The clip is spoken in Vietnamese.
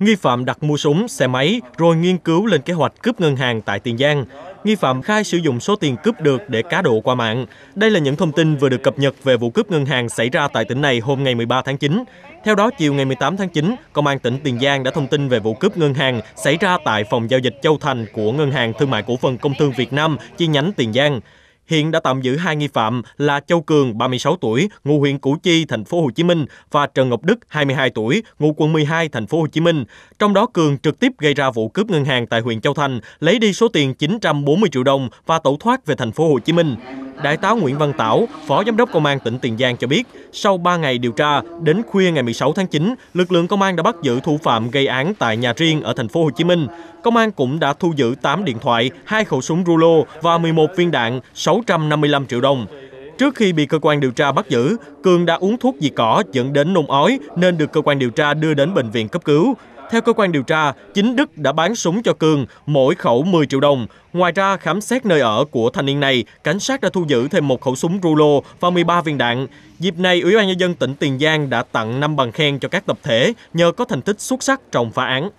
Nghi phạm đặt mua súng, xe máy rồi nghiên cứu lên kế hoạch cướp ngân hàng tại Tiền Giang. Nghi phạm khai sử dụng số tiền cướp được để cá độ qua mạng. Đây là những thông tin vừa được cập nhật về vụ cướp ngân hàng xảy ra tại tỉnh này hôm ngày 13 tháng 9. Theo đó, chiều ngày 18 tháng 9, Công an tỉnh Tiền Giang đã thông tin về vụ cướp ngân hàng xảy ra tại phòng giao dịch Châu Thành của Ngân hàng Thương mại Cổ phần Công thương Việt Nam chi nhánh Tiền Giang hiện đã tạm giữ hai nghi phạm là Châu Cường 36 tuổi, ngụ huyện Củ Chi, thành phố Hồ Chí Minh và Trần Ngọc Đức 22 tuổi, ngụ quận 12, thành phố Hồ Chí Minh. Trong đó Cường trực tiếp gây ra vụ cướp ngân hàng tại huyện Châu Thành, lấy đi số tiền 940 triệu đồng và tẩu thoát về thành phố Hồ Chí Minh. Đại tá Nguyễn Văn Tảo, Phó Giám đốc Công an tỉnh Tiền Giang cho biết, sau 3 ngày điều tra, đến khuya ngày 16 tháng 9, lực lượng công an đã bắt giữ thủ phạm gây án tại nhà riêng ở thành phố Hồ Chí Minh. Công an cũng đã thu giữ 8 điện thoại, 2 khẩu súng rulo và 11 viên đạn, 655 triệu đồng. Trước khi bị cơ quan điều tra bắt giữ, Cường đã uống thuốc diệt cỏ dẫn đến nôn ói nên được cơ quan điều tra đưa đến bệnh viện cấp cứu. Theo cơ quan điều tra, chính Đức đã bán súng cho Cường, mỗi khẩu 10 triệu đồng. Ngoài ra, khám xét nơi ở của thanh niên này, cảnh sát đã thu giữ thêm một khẩu súng rulo và 13 viên đạn. Dịp này, Ủy ban Nhân dân tỉnh Tiền Giang đã tặng 5 bằng khen cho các tập thể nhờ có thành tích xuất sắc trong phá án.